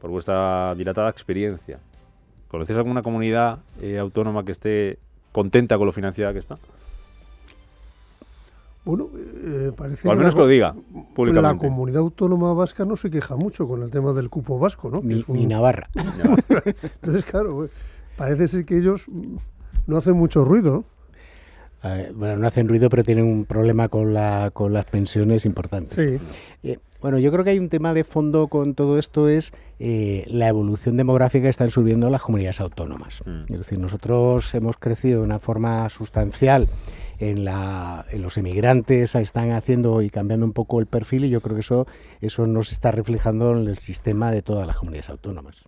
por vuestra dilatada experiencia, ¿conocéis alguna comunidad eh, autónoma que esté contenta con lo financiada que está? Bueno, eh, parece. al menos que, lo diga públicamente. La comunidad autónoma vasca no se queja mucho con el tema del cupo vasco, ¿no? ni Navarra. Entonces, claro, pues, parece ser que ellos no hacen mucho ruido, ¿no? Ah, bueno, no hacen ruido, pero tienen un problema con, las pensiones importantes. Sí. Eh, bueno, yo creo que hay un tema de fondo con todo esto, es eh, la evolución demográfica que están subiendo las comunidades autónomas. Mm. Es decir, nosotros hemos crecido de una forma sustancial en, en los emigrantes están haciendo y cambiando un poco el perfil y yo creo que eso, eso nos está reflejando en el sistema de todas las comunidades autónomas.